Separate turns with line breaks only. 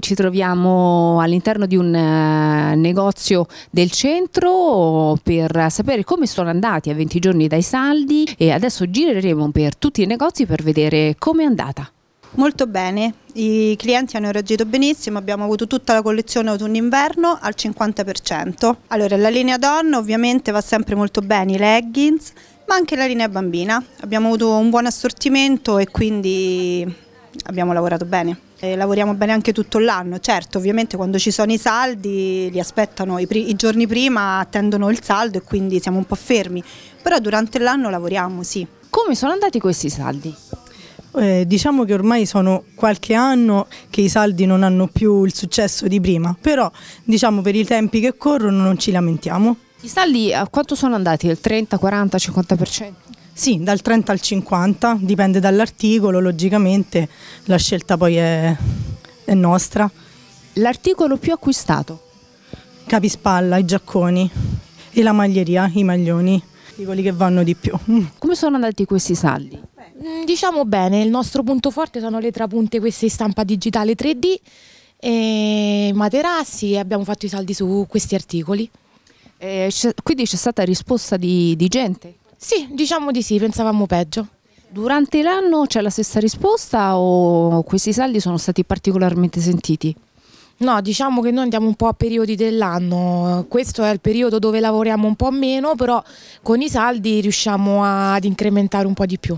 ci troviamo all'interno di un eh, negozio del centro per sapere come sono andati a 20 giorni dai saldi e adesso gireremo per tutti i negozi per vedere come è andata.
Molto bene, i clienti hanno reagito benissimo, abbiamo avuto tutta la collezione autunno-inverno al 50%. Allora, la linea donna ovviamente va sempre molto bene, i leggings, ma anche la linea bambina. Abbiamo avuto un buon assortimento e quindi abbiamo lavorato bene. E lavoriamo bene anche tutto l'anno, certo ovviamente quando ci sono i saldi li aspettano i, i, giorni prima, attendono il saldo e quindi siamo un po' fermi, però durante l'anno lavoriamo sì. Come sono andati questi
saldi? Eh, diciamo che ormai sono qualche anno che i saldi non hanno più il successo di prima, però diciamo per i tempi che corrono non ci lamentiamo. I saldi a quanto sono andati? Il 30, 40, 50%? Sì, dal 30 al 50, dipende dall'articolo, logicamente la scelta poi è, è nostra. L'articolo più acquistato? Capispalla, i giacconi e la maglieria, i maglioni, quelli che vanno di più. Mm.
Come sono andati
questi saldi?
Mm, diciamo bene, il nostro punto forte sono le trapunte, queste stampa digitale 3D e materassi e abbiamo fatto i saldi su questi articoli. Eh, quindi c'è stata risposta di, di gente? Sì, diciamo di sì, pensavamo peggio. Durante l'anno c'è la stessa risposta o questi saldi sono stati particolarmente sentiti? No, diciamo che noi andiamo un po' a periodi dell'anno, questo è il periodo dove lavoriamo un po' meno, però con i saldi riusciamo ad incrementare un po' di più.